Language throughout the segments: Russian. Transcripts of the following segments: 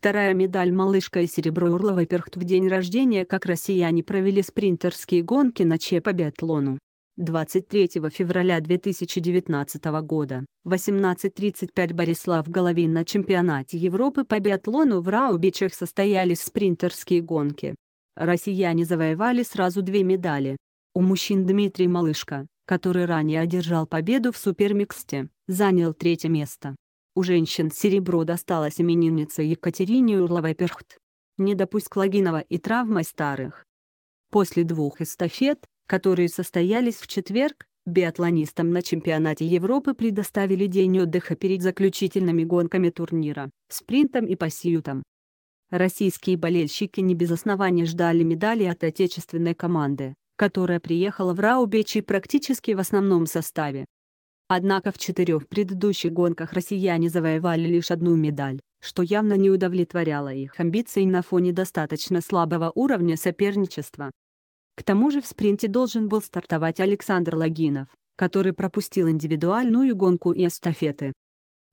Вторая медаль «Малышка» и серебро Урлова Перхт в день рождения, как россияне провели спринтерские гонки на Че по биатлону. 23 февраля 2019 года, 18.35 Борислав Головин на чемпионате Европы по биатлону в Раубичах состоялись спринтерские гонки. Россияне завоевали сразу две медали. У мужчин Дмитрий Малышко, который ранее одержал победу в супермиксте, занял третье место, у женщин серебро досталось имениннице Екатерине Урловой-Перхт. Не допуск Логинова и травмы старых. После двух эстафет, которые состоялись в четверг, биатлонистам на чемпионате Европы предоставили день отдыха перед заключительными гонками турнира, спринтом и пассиютом. Российские болельщики не без основания ждали медали от отечественной команды, которая приехала в Раубечи практически в основном составе. Однако в четырех предыдущих гонках россияне завоевали лишь одну медаль, что явно не удовлетворяло их амбиций на фоне достаточно слабого уровня соперничества. К тому же в спринте должен был стартовать Александр Логинов, который пропустил индивидуальную гонку и эстафеты.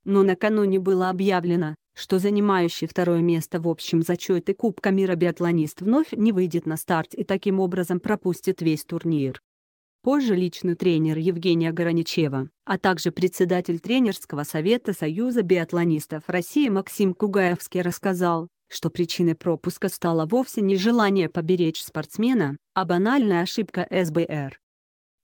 Но накануне было объявлено, что занимающий второе место в общем зачете Кубка мира биатлонист вновь не выйдет на старт и таким образом пропустит весь турнир позже личный тренер Евгения Гораничева, а также председатель тренерского совета Союза биатлонистов России Максим Кугаевский рассказал, что причиной пропуска стало вовсе не желание поберечь спортсмена, а банальная ошибка СБР.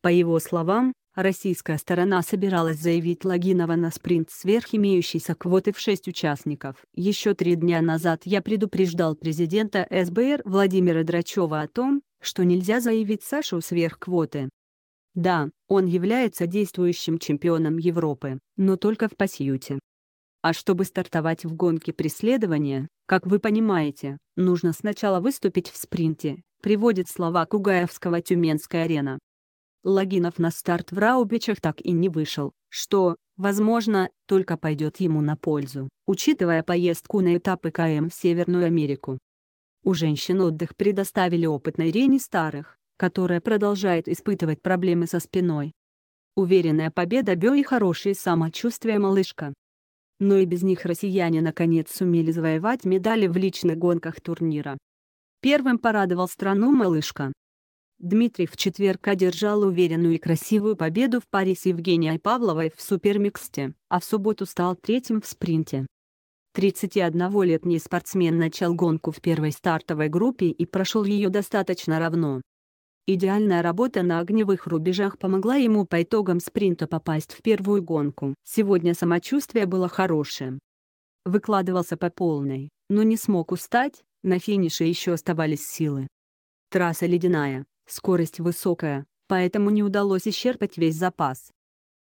По его словам, российская сторона собиралась заявить Логинова на спринт сверх имеющейся квоты в шесть участников. Еще три дня назад я предупреждал президента СБР Владимира Драчева о том, что нельзя заявить Сашу сверх квоты, да, он является действующим чемпионом Европы, но только в пассиюте. А чтобы стартовать в гонке преследования, как вы понимаете, нужно сначала выступить в спринте, приводит слова Кугаевского «Тюменская арена». Логинов на старт в Раубичах так и не вышел, что, возможно, только пойдет ему на пользу, учитывая поездку на этапы КМ в Северную Америку. У женщин отдых предоставили опытной Рене Старых, которая продолжает испытывать проблемы со спиной. Уверенная победа Бё и хорошее самочувствие малышка. Но и без них россияне наконец сумели завоевать медали в личных гонках турнира. Первым порадовал страну малышка. Дмитрий в четверг одержал уверенную и красивую победу в паре с Евгенией Павловой в супермиксте, а в субботу стал третьим в спринте. 31-летний спортсмен начал гонку в первой стартовой группе и прошел ее достаточно равно. Идеальная работа на огневых рубежах помогла ему по итогам спринта попасть в первую гонку. Сегодня самочувствие было хорошим. Выкладывался по полной, но не смог устать, на финише еще оставались силы. Трасса ледяная, скорость высокая, поэтому не удалось исчерпать весь запас.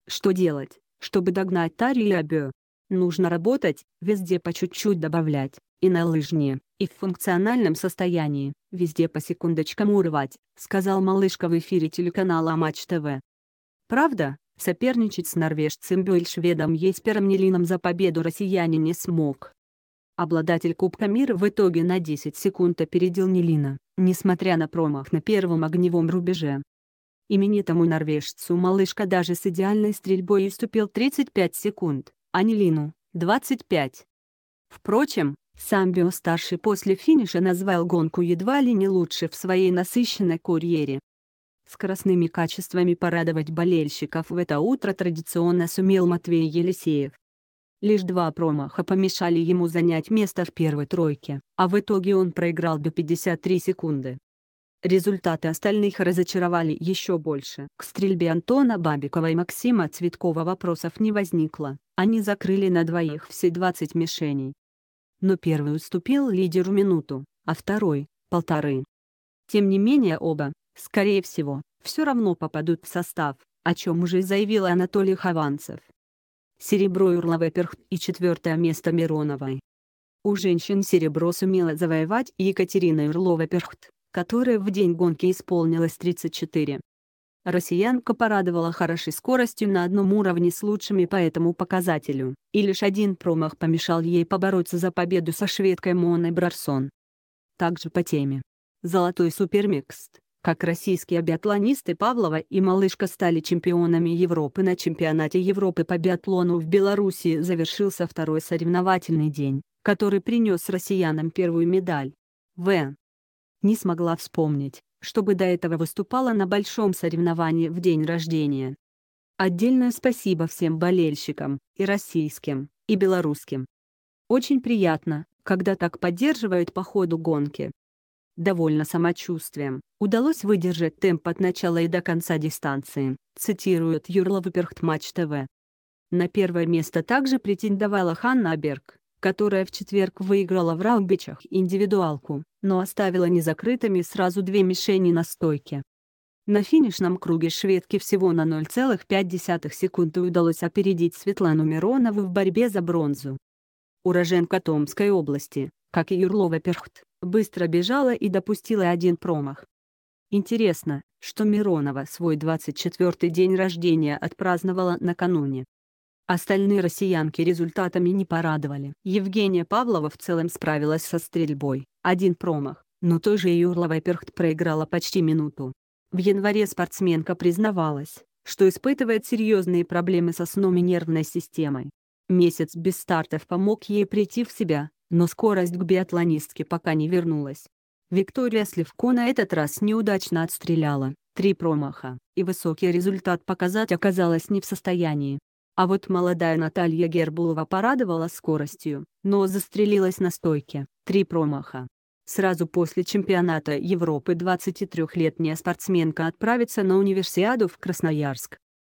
Что делать, чтобы догнать Тарию Абё? Нужно работать, везде по чуть-чуть добавлять, и на лыжне, и в функциональном состоянии, везде по секундочкам урвать, сказал малышка в эфире телеканала Матч ТВ. Правда, соперничать с норвежцем Бюльшведом Еспером Нелином за победу россияне не смог. Обладатель Кубка мира в итоге на 10 секунд опередил Нелина, несмотря на промах на первом огневом рубеже. Именитому норвежцу малышка даже с идеальной стрельбой уступил 35 секунд, а Нелину — 25. Впрочем, сам Био-старший после финиша назвал гонку едва ли не лучше в своей насыщенной карьере. Скоростными качествами порадовать болельщиков в это утро традиционно сумел Матвей Елисеев. Лишь два промаха помешали ему занять место в первой тройке, а в итоге он проиграл до 53 секунды. Результаты остальных разочаровали еще больше. К стрельбе Антона Бабикова и Максима Цветкова вопросов не возникло, они закрыли на двоих все 20 мишеней но первый уступил лидеру минуту, а второй – полторы. Тем не менее оба, скорее всего, все равно попадут в состав, о чем уже заявил Анатолий Хованцев. Серебро Юрлова-Перхт и четвертое место Мироновой. У женщин серебро сумела завоевать Екатерина Юрлова-Перхт, которая в день гонки исполнилось 34. Россиянка порадовала хорошей скоростью на одном уровне с лучшими по этому показателю, и лишь один промах помешал ей побороться за победу со шведкой Моной Брарсон. Также по теме. Золотой супермикст. Как российские биатлонисты Павлова и Малышка стали чемпионами Европы на чемпионате Европы по биатлону в Беларуси завершился второй соревновательный день, который принес россиянам первую медаль. В. Не смогла вспомнить, чтобы до этого выступала на большом соревновании в день рождения. Отдельное спасибо всем болельщикам, и российским, и белорусским. Очень приятно, когда так поддерживают по ходу гонки. Довольно самочувствием, удалось выдержать темп от начала и до конца дистанции, цитирует Юрла Вуперхт Матч ТВ. На первое место также претендовала Ханна Берг, которая в четверг выиграла в Раубичах индивидуалку, но оставила незакрытыми сразу две мишени на стойке. На финишном круге шведке всего на 0,5 секунды удалось опередить Светлану Миронову в борьбе за бронзу. Уроженка Томской области, как и Юрлова Перхт, быстро бежала и допустила один промах. Интересно, что Миронова свой 24-й день рождения отпраздновала накануне. Остальные россиянки результатами не порадовали. Евгения Павлова в целом справилась со стрельбой, один промах, но той же Юрлова Перхт проиграла почти минуту. В январе спортсменка признавалась, что испытывает серьезные проблемы со сном и нервной системой. Месяц без стартов помог ей прийти в себя, но скорость к биатлонистке пока не вернулась. Виктория Сливко на этот раз неудачно отстреляла, три промаха, и высокий результат показать оказалась не в состоянии. А вот молодая Наталья Гербулова порадовала скоростью, но застрелилась на стойке, три промаха. Сразу после чемпионата Европы 23-летняя спортсменка отправится на универсиаду в Красноярск.